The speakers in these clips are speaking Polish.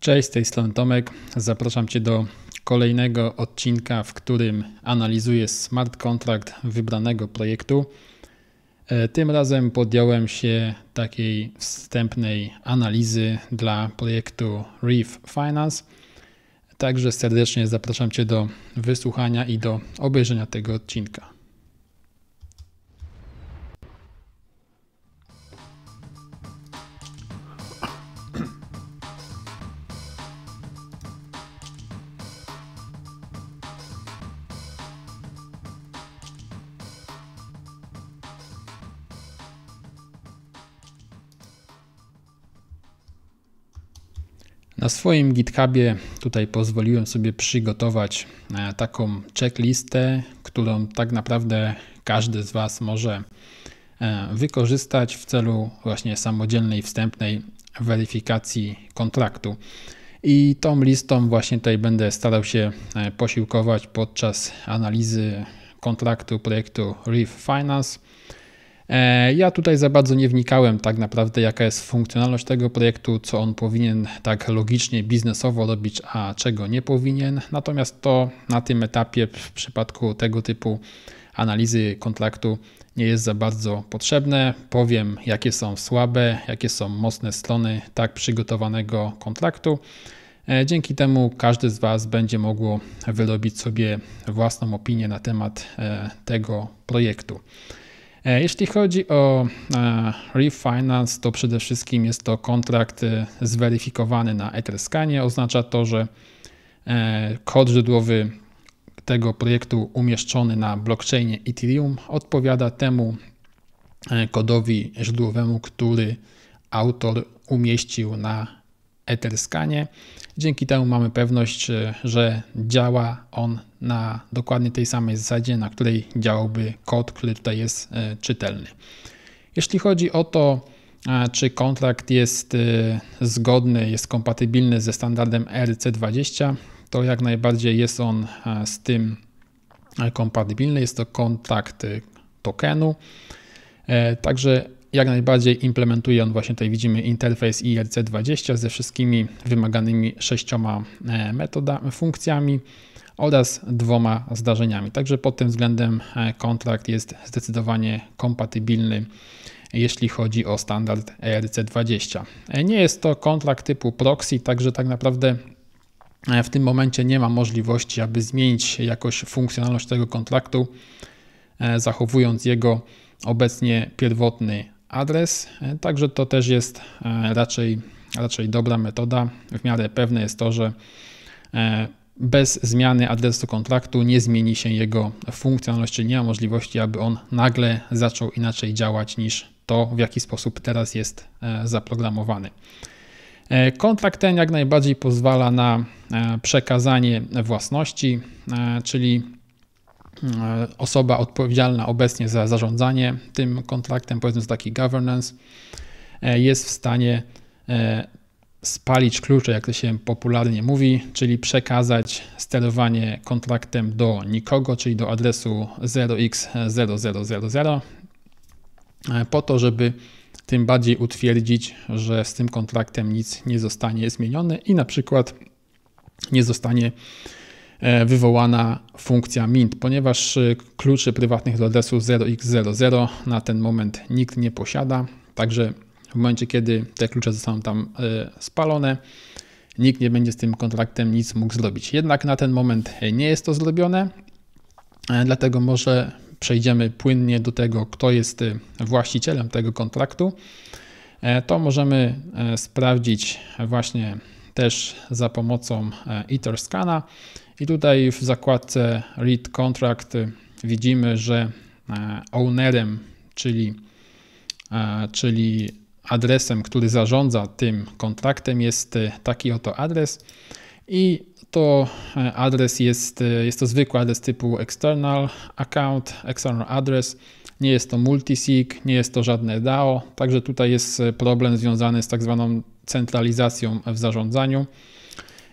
Cześć, z tej strony Tomek. Zapraszam Cię do kolejnego odcinka, w którym analizuję smart contract wybranego projektu. E, tym razem podjąłem się takiej wstępnej analizy dla projektu Reef Finance. Także serdecznie zapraszam Cię do wysłuchania i do obejrzenia tego odcinka. Na swoim GitHubie tutaj pozwoliłem sobie przygotować e, taką checklistę, którą tak naprawdę każdy z Was może e, wykorzystać w celu właśnie samodzielnej, wstępnej weryfikacji kontraktu. I tą listą właśnie tutaj będę starał się e, posiłkować podczas analizy kontraktu projektu Reef Finance E, ja tutaj za bardzo nie wnikałem tak naprawdę, jaka jest funkcjonalność tego projektu, co on powinien tak logicznie, biznesowo robić, a czego nie powinien. Natomiast to na tym etapie w przypadku tego typu analizy kontraktu nie jest za bardzo potrzebne. Powiem, jakie są słabe, jakie są mocne strony tak przygotowanego kontraktu. E, dzięki temu każdy z Was będzie mógł wyrobić sobie własną opinię na temat e, tego projektu. E, jeśli chodzi o e, refinance, to przede wszystkim jest to kontrakt e, zweryfikowany na Etherscanie. Oznacza to, że kod źródłowy tego projektu umieszczony na blockchainie Ethereum odpowiada temu kodowi źródłowemu, który autor umieścił na Etherscanie. Dzięki temu mamy pewność, że działa on na dokładnie tej samej zasadzie, na której działałby kod, który tutaj jest e, czytelny. Jeśli chodzi o to, e, czy kontrakt jest e, zgodny, jest kompatybilny ze standardem RC20, to jak najbardziej jest on z tym kompatybilny. Jest to kontrakt tokenu. Także jak najbardziej implementuje on właśnie tutaj widzimy interfejs IRC20 ze wszystkimi wymaganymi sześcioma metodami, funkcjami oraz dwoma zdarzeniami. Także pod tym względem e, kontrakt jest zdecydowanie kompatybilny jeśli chodzi o standard ERC20. E, nie jest to kontrakt typu proxy, także tak naprawdę e, w tym momencie nie ma możliwości, aby zmienić jakoś funkcjonalność tego kontraktu, zachowując jego obecnie pierwotny adres. Także to też jest raczej, raczej dobra metoda. W miarę pewne jest to, że bez zmiany adresu kontraktu nie zmieni się jego funkcjonalność, czyli nie ma możliwości, aby on nagle zaczął inaczej działać niż to, w jaki sposób teraz jest e, zaprogramowany. E, kontrakt ten jak najbardziej pozwala na e, przekazanie własności, czyli osoba odpowiedzialna obecnie za zarządzanie tym kontraktem, powiedzmy taki governance, jest w stanie spalić klucze, jak to się popularnie mówi, czyli przekazać sterowanie kontraktem do nikogo, czyli do adresu 0x0000, e, po to, żeby tym bardziej utwierdzić, że z tym kontraktem nic nie zostanie zmienione i na przykład nie zostanie e, wywołana funkcja mint, ponieważ e, kluczy prywatnych do adresu 0x00 na ten moment nikt nie posiada, także w momencie, kiedy te klucze zostaną tam e, spalone, nikt nie będzie z tym kontraktem nic mógł zrobić. Jednak na ten moment nie jest to zrobione, e, dlatego może przejdziemy płynnie do tego, kto jest e, właścicielem tego kontraktu. To możemy sprawdzić właśnie też za pomocą Etherscana. I tutaj w zakładce Read Contract widzimy, że ownerem, czyli, czyli adresem, który zarządza tym kontraktem jest e, taki oto adres i to e, adres jest, e, jest to zwykły adres typu external account, external address, nie jest to multisig, nie jest to żadne DAO, także tutaj jest problem związany z tak zwaną centralizacją w zarządzaniu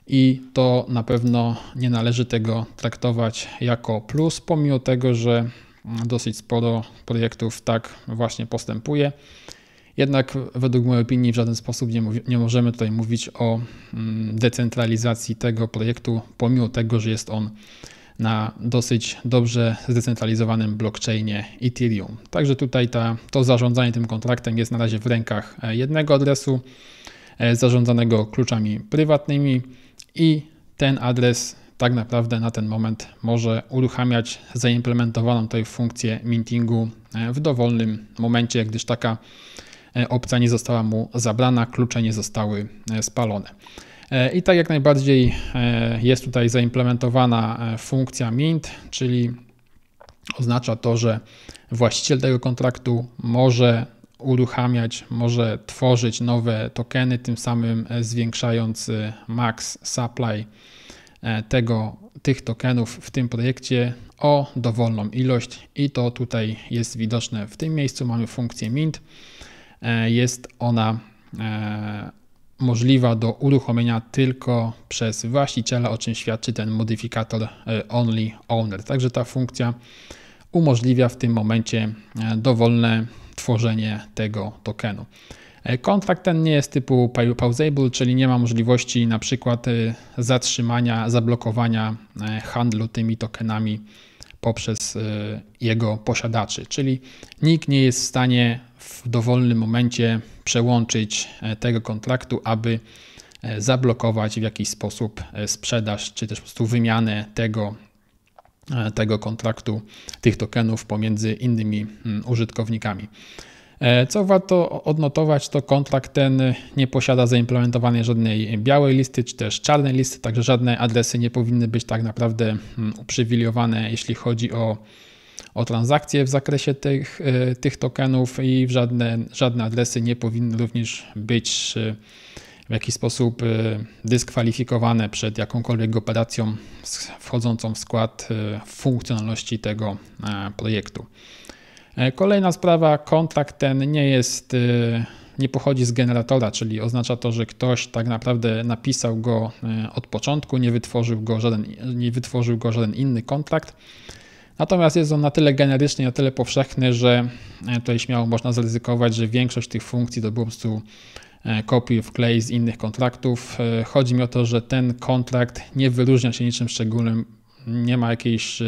i to na pewno nie należy tego traktować jako plus, pomimo tego, że mm, dosyć sporo projektów tak właśnie postępuje. Jednak według mojej opinii w żaden sposób nie, mówi, nie możemy tutaj mówić o mm, decentralizacji tego projektu, pomimo tego, że jest on na dosyć dobrze zdecentralizowanym blockchainie Ethereum. Także tutaj ta, to zarządzanie tym kontraktem jest na razie w rękach e, jednego adresu e, zarządzanego kluczami prywatnymi i ten adres tak naprawdę na ten moment może uruchamiać zaimplementowaną tutaj funkcję mintingu e, w dowolnym momencie, gdyż taka E, opcja nie została mu zabrana, klucze nie zostały e, spalone. E, I tak jak najbardziej jest tutaj zaimplementowana funkcja mint, czyli oznacza to, że właściciel tego kontraktu może uruchamiać, może tworzyć nowe tokeny, tym samym zwiększając max supply tego, tych tokenów w tym projekcie o dowolną ilość i to tutaj jest widoczne w tym miejscu. Mamy funkcję mint E, jest ona e, możliwa do uruchomienia tylko przez właściciela, o czym świadczy ten modyfikator e, only owner. Także ta funkcja umożliwia w tym momencie dowolne tworzenie tego tokenu. Kontrakt ten nie jest typu pausable, czyli nie ma możliwości na przykład zatrzymania, zablokowania handlu tymi tokenami poprzez e, jego posiadaczy. Czyli nikt nie jest w stanie w dowolnym momencie przełączyć e, tego kontraktu, aby e, zablokować w jakiś sposób sprzedaż, czy też po prostu wymianę tego, tego kontraktu, tych tokenów pomiędzy innymi mm, użytkownikami. E, co warto odnotować, to kontrakt ten nie posiada zaimplementowanej żadnej białej listy czy też czarnej listy, także żadne adresy nie powinny być tak naprawdę mm, uprzywilejowane, jeśli chodzi o, o transakcje w zakresie tych, e, tych tokenów i żadne, żadne adresy nie powinny również być e, w jakiś sposób dyskwalifikowane przed jakąkolwiek operacją wchodzącą w skład funkcjonalności tego projektu. E, kolejna sprawa, kontrakt ten nie jest, e, nie pochodzi z generatora, czyli oznacza to, że ktoś tak naprawdę napisał go e, od początku, nie wytworzył go żaden, nie wytworzył go żaden inny kontrakt. Natomiast jest on na tyle generyczny, na tyle powszechny, że tutaj śmiało można zaryzykować, że większość tych funkcji to po prostu kopiuj, wklej z innych kontraktów. Chodzi mi o to, że ten kontrakt nie wyróżnia się niczym szczególnym, nie ma jakiejś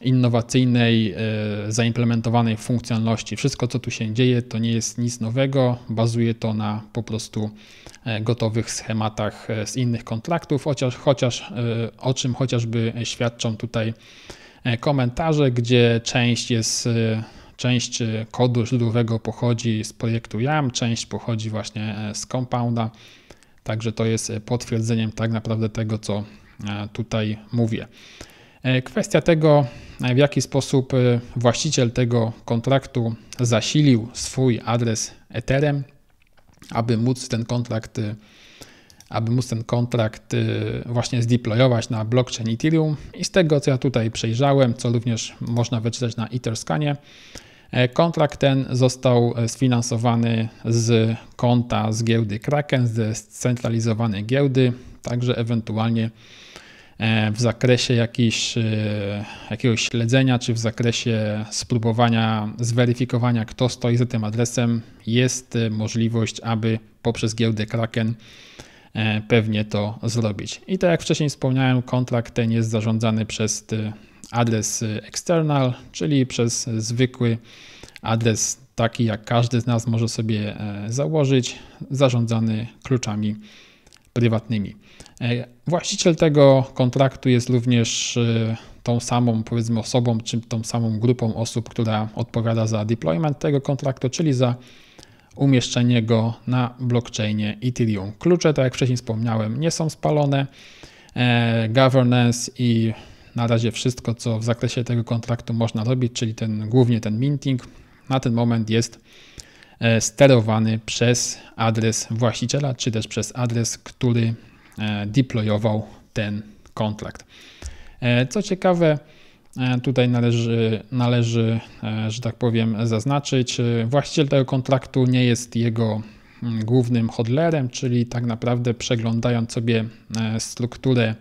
innowacyjnej, e, zaimplementowanej funkcjonalności. Wszystko, co tu się dzieje, to nie jest nic nowego, bazuje to na po prostu e, gotowych schematach e, z innych kontraktów, chociaż, chociaż o czym chociażby świadczą tutaj komentarze, gdzie część jest część kodu źródłowego pochodzi z projektu YAM, część pochodzi właśnie z Compounda. Także to jest potwierdzeniem tak naprawdę tego, co tutaj mówię. E, kwestia tego, e, w jaki sposób e, właściciel tego kontraktu zasilił swój adres Etherem, aby móc ten kontrakt aby móc ten kontrakt właśnie zdeployować na blockchain Ethereum. I z tego, co ja tutaj przejrzałem, co również można wyczytać na Etherscanie, kontrakt ten został sfinansowany z konta z giełdy Kraken, z centralizowanej giełdy, także ewentualnie E, w zakresie jakiejś e, jakiegoś śledzenia, czy w zakresie spróbowania zweryfikowania, kto stoi za tym adresem, jest e, możliwość, aby poprzez giełdę Kraken pewnie to zrobić. I tak jak wcześniej wspomniałem, kontrakt ten jest zarządzany przez adres external, czyli przez zwykły adres taki jak każdy z nas może sobie założyć, zarządzany kluczami prywatnymi. E, właściciel tego kontraktu jest również e, tą samą, powiedzmy, osobą, czy tą samą grupą osób, która odpowiada za deployment tego kontraktu, czyli za umieszczenie go na blockchainie Ethereum. Klucze, tak jak wcześniej wspomniałem, nie są spalone. E, governance i na razie wszystko, co w zakresie tego kontraktu można robić, czyli ten, głównie ten minting, na ten moment jest sterowany przez adres właściciela, czy też przez adres, który E, deployował ten kontrakt. E, co ciekawe, e, Tutaj należy, należy, że tak powiem, zaznaczyć, właściciel tego kontraktu nie jest jego mm, głównym hodlerem, czyli tak naprawdę przeglądając sobie strukturę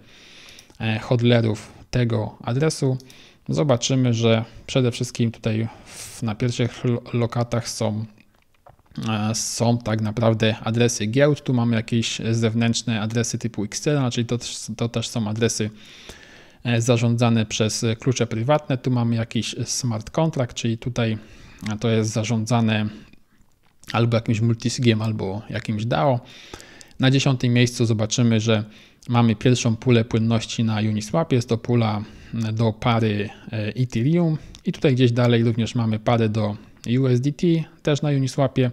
hodlerów tego adresu, zobaczymy, że przede wszystkim tutaj na pierwszych lokatach są E, są tak naprawdę adresy giełd. Tu mamy jakieś zewnętrzne adresy typu XCL, czyli to, to też są adresy e, zarządzane przez klucze prywatne. Tu mamy jakiś smart contract, czyli tutaj e, to jest zarządzane albo jakimś multisigiem, albo jakimś DAO. Na dziesiątym miejscu zobaczymy, że mamy pierwszą pulę płynności na Uniswap. Jest to pula do pary Ethereum i tutaj gdzieś dalej również mamy parę do USDT też na Uniswapie.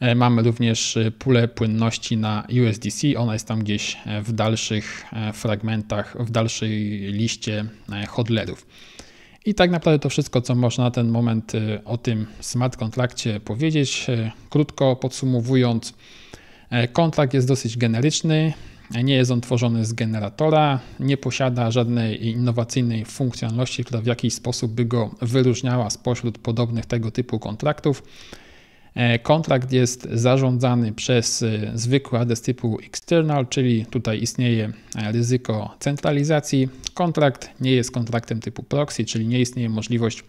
E, mamy również e, pulę płynności na USDC, ona jest tam gdzieś e, w dalszych fragmentach, w dalszej liście hodlerów. I tak naprawdę to wszystko, co można na ten moment o tym smart kontrakcie powiedzieć. Krótko podsumowując, kontrakt jest dosyć generyczny, nie jest on tworzony z generatora, nie posiada żadnej innowacyjnej funkcjonalności, która w jakiś sposób by go wyróżniała spośród podobnych tego typu kontraktów. E, kontrakt jest zarządzany przez e, zwykły adres typu external, czyli tutaj istnieje e, ryzyko centralizacji. Kontrakt nie jest kontraktem typu proxy, czyli nie istnieje możliwość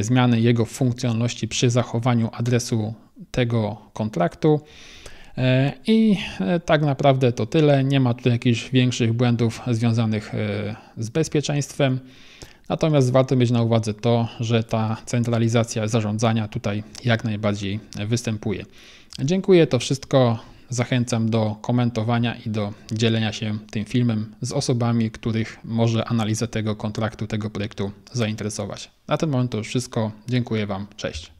zmiany jego funkcjonalności przy zachowaniu adresu tego kontraktu. E, I e, tak naprawdę to tyle. Nie ma tu jakichś większych błędów związanych e, z bezpieczeństwem. Natomiast warto mieć na uwadze to, że ta centralizacja zarządzania tutaj jak najbardziej występuje. Dziękuję, to wszystko. Zachęcam do komentowania i do dzielenia się tym filmem z osobami, których może analiza tego kontraktu, tego projektu zainteresować. Na ten moment to już wszystko. Dziękuję Wam. Cześć.